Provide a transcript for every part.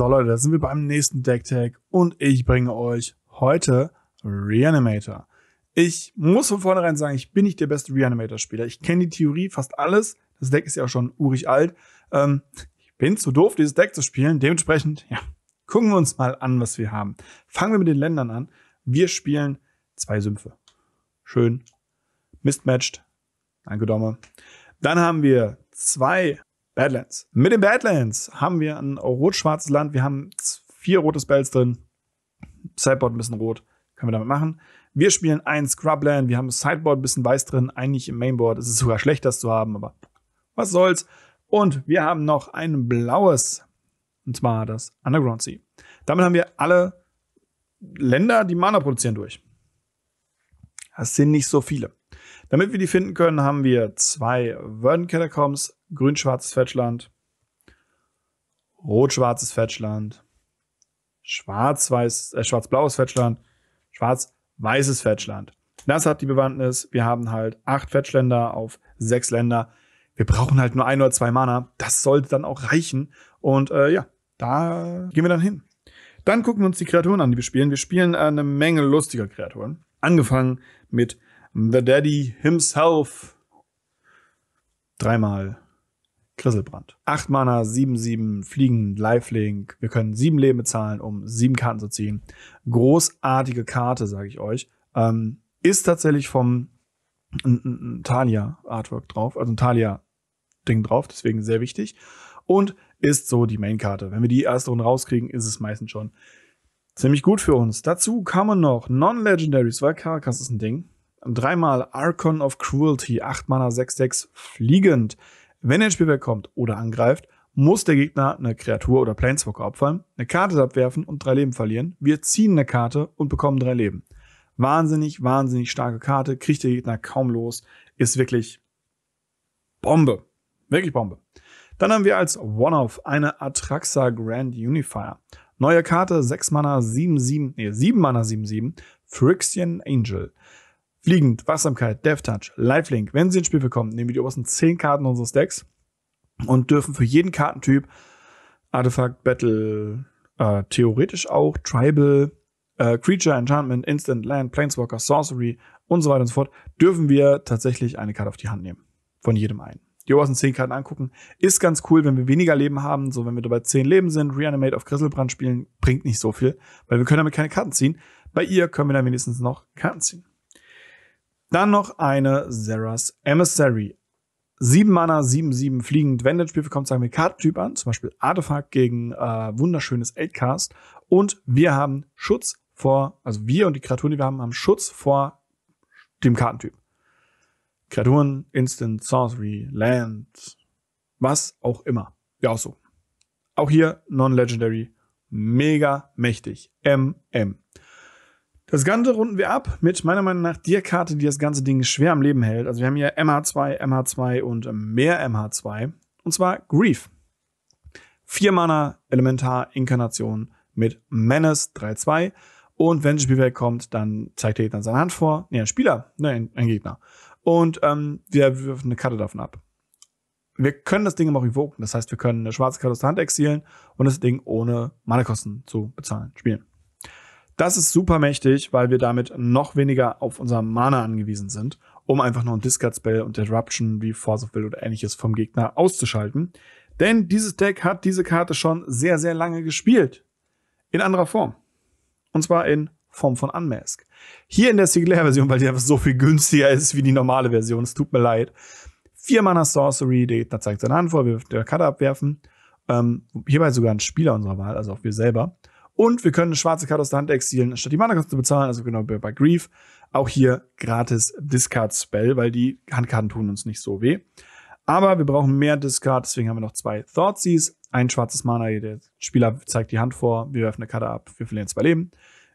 So Leute, da sind wir beim nächsten Deck Tag und ich bringe euch heute Reanimator. Ich muss von vornherein sagen, ich bin nicht der beste Reanimator-Spieler. Ich kenne die Theorie fast alles. Das Deck ist ja auch schon urig alt. Ähm, ich bin zu doof, dieses Deck zu spielen. Dementsprechend, ja, gucken wir uns mal an, was wir haben. Fangen wir mit den Ländern an. Wir spielen zwei Sümpfe. Schön. Mistmatched. Danke, Domme. Dann haben wir zwei Badlands. Mit den Badlands haben wir ein rot-schwarzes Land. Wir haben vier rote Spells drin. Sideboard ein bisschen rot. Können wir damit machen. Wir spielen ein Scrubland. Wir haben Sideboard ein bisschen weiß drin. Eigentlich im Mainboard Es ist sogar schlecht, das zu haben, aber was soll's. Und wir haben noch ein blaues. Und zwar das Underground Sea. Damit haben wir alle Länder, die Mana produzieren, durch. Das sind nicht so viele. Damit wir die finden können, haben wir zwei Verdant Catacombs, grün-schwarzes Fetchland, rot-schwarzes Fetchland, schwarz-weiß, äh, schwarz-blaues Fetchland, schwarz-weißes Fetchland. Das hat die Bewandtnis. Wir haben halt acht Fetchländer auf sechs Länder. Wir brauchen halt nur ein oder zwei Mana. Das sollte dann auch reichen. Und äh, ja, da gehen wir dann hin. Dann gucken wir uns die Kreaturen an, die wir spielen. Wir spielen äh, eine Menge lustiger Kreaturen. Angefangen mit The Daddy himself. Dreimal Krisselbrand. 8 Mana, 7, 7, Fliegen, Lifelink. Wir können 7 Leben bezahlen, um 7 Karten zu ziehen. Großartige Karte, sage ich euch. Ähm, ist tatsächlich vom ein, Talia-Artwork drauf, also ein Talia-Ding drauf, deswegen sehr wichtig. Und ist so die Main-Karte. Wenn wir die erste Runde rauskriegen, ist es meistens schon ziemlich gut für uns. Dazu kommen noch Non-Legendaries, weil Caracas ist ein Ding. Dreimal Archon of Cruelty, 8 Mana, 6, 6, fliegend. Wenn er ins Spielberg kommt oder angreift, muss der Gegner eine Kreatur oder Planeswalker opfern, eine Karte abwerfen und drei Leben verlieren. Wir ziehen eine Karte und bekommen drei Leben. Wahnsinnig, wahnsinnig starke Karte, kriegt der Gegner kaum los, ist wirklich Bombe. Wirklich Bombe. Dann haben wir als One-Off eine Atraxa Grand Unifier. Neue Karte, 6 Mana 7, 7, nee, 7 Mana 7, 7, Frixian Angel. Fliegend, Wachsamkeit, Death Touch, Lifelink. Wenn sie ins Spiel bekommen, nehmen wir die obersten 10 Karten unseres Decks und dürfen für jeden Kartentyp Artifact, Battle, äh, theoretisch auch Tribal, äh, Creature, Enchantment, Instant, Land, Planeswalker, Sorcery und so weiter und so fort, dürfen wir tatsächlich eine Karte auf die Hand nehmen. Von jedem einen. Die obersten 10 Karten angucken. Ist ganz cool, wenn wir weniger Leben haben. So, wenn wir dabei 10 Leben sind, Reanimate auf Grisselbrand spielen, bringt nicht so viel, weil wir können damit keine Karten ziehen. Bei ihr können wir dann wenigstens noch Karten ziehen. Dann noch eine Zeras Emissary. 7 Mana, 7, 7 fliegend. Wenn das Spiel bekommt, sagen wir Kartentyp an, zum Beispiel Artefakt gegen äh, wunderschönes Eldcast. Und wir haben Schutz vor, also wir und die Kreaturen, die wir haben, haben Schutz vor dem Kartentyp. Kreaturen, Instant, Sorcery, Land, was auch immer. Ja, auch so. Auch hier Non-Legendary. Mega mächtig. MM. Das Ganze runden wir ab mit meiner Meinung nach der Karte, die das ganze Ding schwer am Leben hält. Also wir haben hier MH2, MH2 und ähm, mehr MH2. Und zwar Grief. Vier Mana, Elementar, Inkarnation mit Menace 3-2. Und wenn das Spielwerk kommt, dann zeigt der Gegner seine Hand vor. Nee, ein Spieler, ne, ein, Gegner. Und ähm, wir wirft eine Karte davon ab. Wir können das Ding aber auch evoken. Das heißt, wir können eine schwarze Karte aus der Hand exilen und das Ding ohne Mana-Kosten zu bezahlen spielen. Das ist super mächtig, weil wir damit noch weniger auf unser Mana angewiesen sind, um einfach noch ein Discard Spell und Disruption wie Force of Will oder ähnliches vom Gegner auszuschalten. Denn dieses Deck hat diese Karte schon sehr, sehr lange gespielt. In anderer Form. Und zwar in Form von Unmask. Hier in der Singular-Version, weil die einfach so viel günstiger ist wie die normale Version. Es tut mir leid. Vier Mana Sorcery, der Gegner zeigt seine Hand vor, wir dürfen die Karte abwerfen. Ähm, hierbei sogar ein Spieler unserer Wahl, also auch wir selber. Und wir können eine schwarze Karte aus der Hand exilieren, anstatt die mana karte zu bezahlen, also genau bei Grief. Auch hier gratis Discard-Spell, weil die Handkarten tun uns nicht so weh. Aber wir brauchen mehr Discard, deswegen haben wir noch zwei Thoughtseize. Ein schwarzes Mana, der Spieler zeigt die Hand vor, wir werfen eine Karte ab, wir verlieren zwei Leben.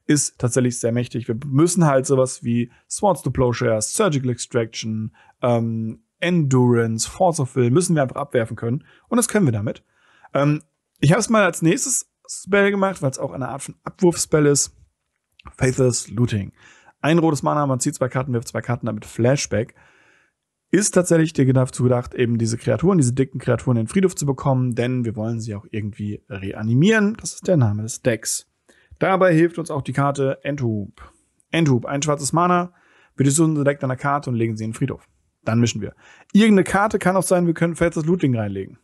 Ist tatsächlich sehr mächtig. Wir müssen halt sowas wie Swords to Plowshare, Surgical Extraction, ähm, Endurance, Force of Will, müssen wir einfach abwerfen können. Und das können wir damit. Ähm, ich habe es mal als nächstes Spell gemacht, weil es auch eine Art von Abwurfspell ist. Faithless Looting. Ein rotes Mana, man zieht zwei Karten, wirft zwei Karten, damit Flashback. Ist tatsächlich dir gedacht, eben diese Kreaturen, diese dicken Kreaturen in den Friedhof zu bekommen, denn wir wollen sie auch irgendwie reanimieren. Das ist der Name des Decks. Dabei hilft uns auch die Karte Endhub. Endhub, ein schwarzes Mana. Wir durchsuchen unser Deck der Karte und legen sie in den Friedhof. Dann mischen wir. Irgendeine Karte kann auch sein, wir können Faithless Looting reinlegen.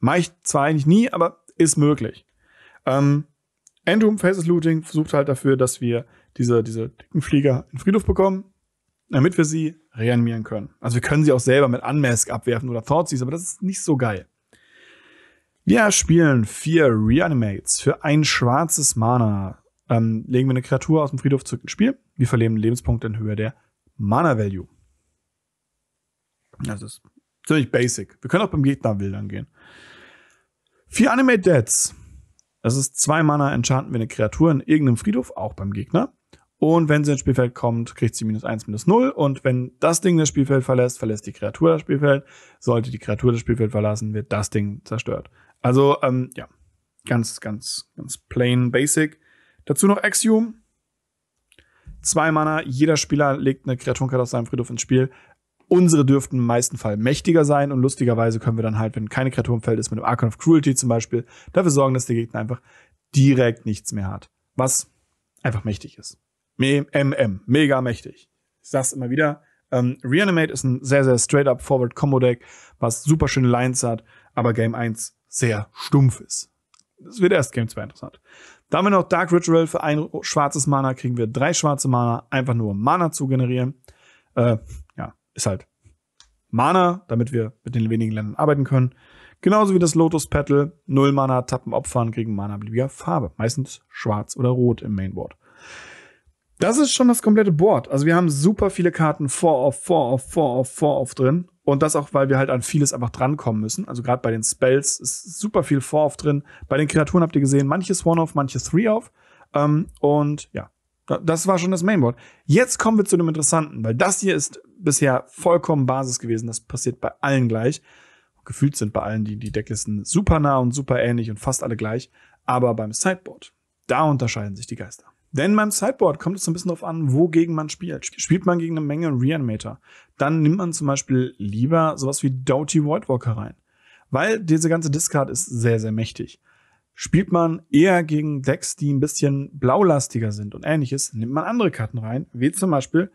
Mach ich zwar eigentlich nie, aber ist möglich. Ähm, Andrew Faces Looting versucht halt dafür, dass wir diese, diese dicken Flieger in den Friedhof bekommen, damit wir sie reanimieren können. Also wir können sie auch selber mit Unmask abwerfen oder Thoughtseize, aber das ist nicht so geil. Wir spielen vier Reanimates für ein schwarzes Mana. Ähm, legen wir eine Kreatur aus dem Friedhof zurück ins Spiel. Wir verleben Lebenspunkte in Höhe der Mana-Value. Das ist ziemlich basic. Wir können auch beim Gegner wildern gehen. Vier Animate Deads. Das ist zwei Mana, enchanten wir eine Kreatur in irgendeinem Friedhof, auch beim Gegner. Und wenn sie ins Spielfeld kommt, kriegt sie minus 1, minus 0. Und wenn das Ding das Spielfeld verlässt, verlässt die Kreatur das Spielfeld. Sollte die Kreatur das Spielfeld verlassen, wird das Ding zerstört. Also, ähm, ja. Ganz, ganz, ganz plain, basic. Dazu noch Axiom. Zwei Mana, jeder Spieler legt eine Kreaturenkarte aus seinem Friedhof ins Spiel. Unsere dürften im meisten Fall mächtiger sein und lustigerweise können wir dann halt, wenn keine Kreatur im Feld ist, mit dem Archon of Cruelty zum Beispiel, dafür sorgen, dass der Gegner einfach direkt nichts mehr hat. Was einfach mächtig ist. MM, mega mächtig. Ich sag's immer wieder. Ähm, Reanimate ist ein sehr, sehr straight up forward Combo Deck, was super schöne Lines hat, aber Game 1 sehr stumpf ist. Das wird erst Game 2 interessant. Da haben wir noch Dark Ritual für ein schwarzes Mana, kriegen wir drei schwarze Mana, einfach nur um Mana zu generieren. Äh, ist halt Mana, damit wir mit den wenigen Ländern arbeiten können. Genauso wie das Lotus Petal. Null Mana, tappen, opfern, kriegen Mana beliebiger Farbe. Meistens schwarz oder rot im Mainboard. Das ist schon das komplette Board. Also wir haben super viele Karten vor auf, vor auf, vor auf, vor auf drin. Und das auch, weil wir halt an vieles einfach drankommen müssen. Also gerade bei den Spells ist super viel vor auf drin. Bei den Kreaturen habt ihr gesehen, manches One-Off, manches Three-Off. Ähm, und ja, das war schon das Mainboard. Jetzt kommen wir zu einem Interessanten, weil das hier ist bisher vollkommen Basis gewesen. Das passiert bei allen gleich. Gefühlt sind bei allen die, die Decklisten super nah und super ähnlich und fast alle gleich. Aber beim Sideboard, da unterscheiden sich die Geister. Denn beim Sideboard kommt es ein bisschen darauf an, wogegen man spielt. Spielt man gegen eine Menge Reanimator, dann nimmt man zum Beispiel lieber sowas wie Doughty Voidwalker rein. Weil diese ganze Discard ist sehr, sehr mächtig. Spielt man eher gegen Decks, die ein bisschen blaulastiger sind und ähnliches, nimmt man andere Karten rein, wie zum Beispiel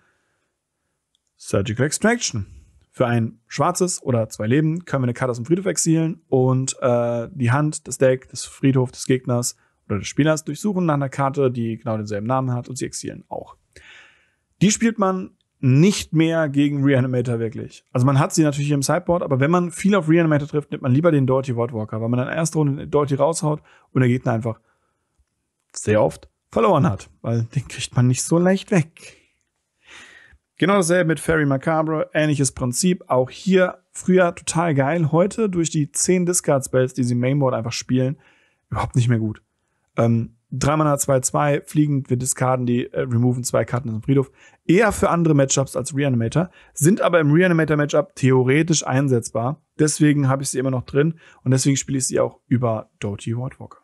Surgical Extraction. Für ein schwarzes oder zwei Leben können wir eine Karte aus dem Friedhof exilen und äh, die Hand, das Deck, das Friedhof des Gegners oder des Spielers durchsuchen nach einer Karte, die genau denselben Namen hat und sie exilen auch. Die spielt man nicht mehr gegen Reanimator wirklich. Also man hat sie natürlich im Sideboard, aber wenn man viel auf Reanimator trifft, nimmt man lieber den Dirty Wardwalker, weil man dann erste Runde Dirty raushaut und der Gegner einfach sehr oft verloren hat, weil den kriegt man nicht so leicht weg. Genau dasselbe mit Fairy Macabre, ähnliches Prinzip. Auch hier früher total geil, heute durch die 10 Discard Spells, die sie im Mainboard einfach spielen, überhaupt nicht mehr gut. Ähm, 3 Mana 2-2, fliegend, wir discarden die, äh, removen zwei Karten aus dem Friedhof eher für andere Matchups als Reanimator, sind aber im Reanimator-Matchup theoretisch einsetzbar. Deswegen habe ich sie immer noch drin und deswegen spiele ich sie auch über Doty Wardwalker.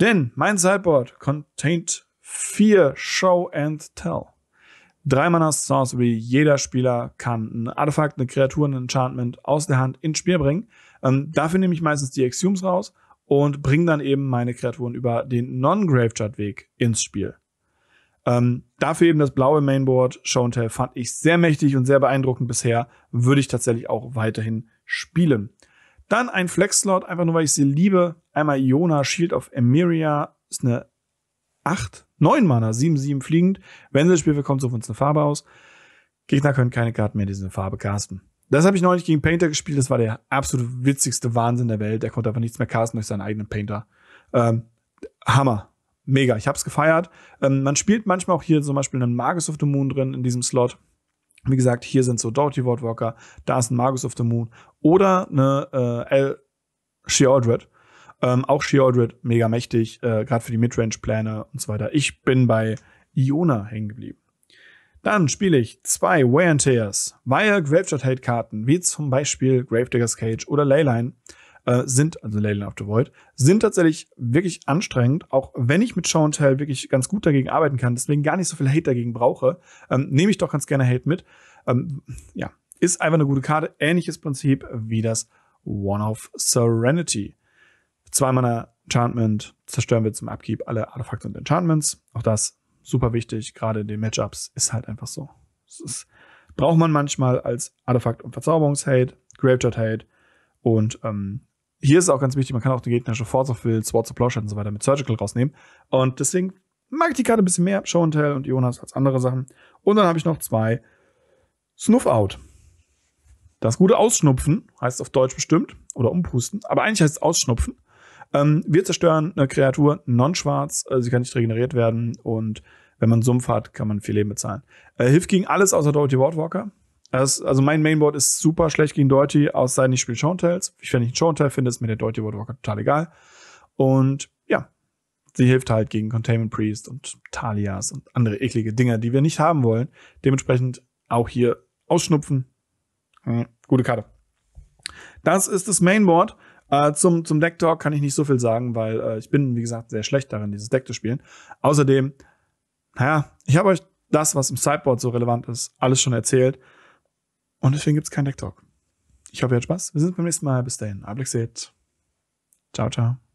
Denn mein Sideboard contained vier Show and Tell. Drei Mana Sorcery, jeder Spieler kann ein Artefakt, eine Kreatur, ein Enchantment aus der Hand ins Spiel bringen. Ähm, dafür nehme ich meistens die Exhumes raus und bringe dann eben meine Kreaturen über den Non-Graveyard-Weg ins Spiel. Ähm, dafür eben das blaue Mainboard Show and Tell fand ich sehr mächtig und sehr beeindruckend bisher. Würde ich tatsächlich auch weiterhin spielen. Dann ein Flex-Slot, einfach nur weil ich sie liebe. Einmal Iona Shield of Emeria. Ist eine 8, 9 Mana, 7, 7 fliegend. Wenn sie das Spiel bekommt, sucht uns eine Farbe aus. Gegner können keine Karten mehr in diese Farbe casten. Das habe ich neulich gegen Painter gespielt. Das war der absolut witzigste Wahnsinn der Welt. Der konnte einfach nichts mehr casten durch seinen eigenen Painter. Ähm, Hammer mega. Ich hab's gefeiert. Ähm, man spielt manchmal auch hier zum Beispiel einen Magus of the Moon drin in diesem Slot. Wie gesagt, hier sind so Doughty Worldwalker, da ist ein Magus of the Moon oder eine äh, El Sheordred. Ähm, auch Sheordred, mega mächtig, äh, gerade für die Midrange-Pläne und so weiter. Ich bin bei Iona hängen geblieben. Dann spiele ich zwei Wear and Tears via Graveshot Hate Karten, wie zum Beispiel Gravediggers Cage oder Leyline, äh, sind, also Leyland of the Void, sind tatsächlich wirklich anstrengend, auch wenn ich mit Show and Tell wirklich ganz gut dagegen arbeiten kann, deswegen gar nicht so viel Hate dagegen brauche, ähm, nehme ich doch ganz gerne Hate mit. Ähm, ja, ist einfach eine gute Karte, ähnliches Prinzip wie das One of Serenity. Zwei meiner Enchantment zerstören wir zum Abkeep alle Artefakte und Enchantments. Auch das super wichtig, gerade in den Matchups ist halt einfach so. Das braucht man manchmal als Artefakt- und Verzauberungshate, Graveyard-Hate und ähm, hier ist es auch ganz wichtig, man kann auch die gegnerische Force of Will, Swords of Plowshare und so weiter mit Surgical rausnehmen. Und deswegen mag ich die Karte ein bisschen mehr, Show and Tell und Jonas als andere Sachen. Und dann habe ich noch zwei Snuff Out. Das gute Ausschnupfen heißt auf Deutsch bestimmt oder umpusten, aber eigentlich heißt es Ausschnupfen. Ähm, wir zerstören eine Kreatur non-schwarz, also sie kann nicht regeneriert werden und wenn man Sumpf hat, kann man viel Leben bezahlen. Äh, hilft gegen alles außer Dorothy Wardwalker also mein Mainboard ist super schlecht gegen Dirty, außer sei ich spiele Showtails. wenn ich einen Showtail finde, ist mir der Dirty World total egal. Und ja, sie hilft halt gegen Containment Priest und Talias und andere eklige Dinger, die wir nicht haben wollen. Dementsprechend auch hier ausschnupfen. Hm, gute Karte. Das ist das Mainboard. Äh, zum zum Deck Talk kann ich nicht so viel sagen, weil äh, ich bin, wie gesagt, sehr schlecht darin, dieses Deck zu spielen. Außerdem, naja, ich habe euch das, was im Sideboard so relevant ist, alles schon erzählt. Und deswegen gibt es keinen Tech Talk. Ich hoffe, ihr habt Spaß. Wir sehen uns beim nächsten Mal. Bis dahin. Ablexit. Ciao, ciao.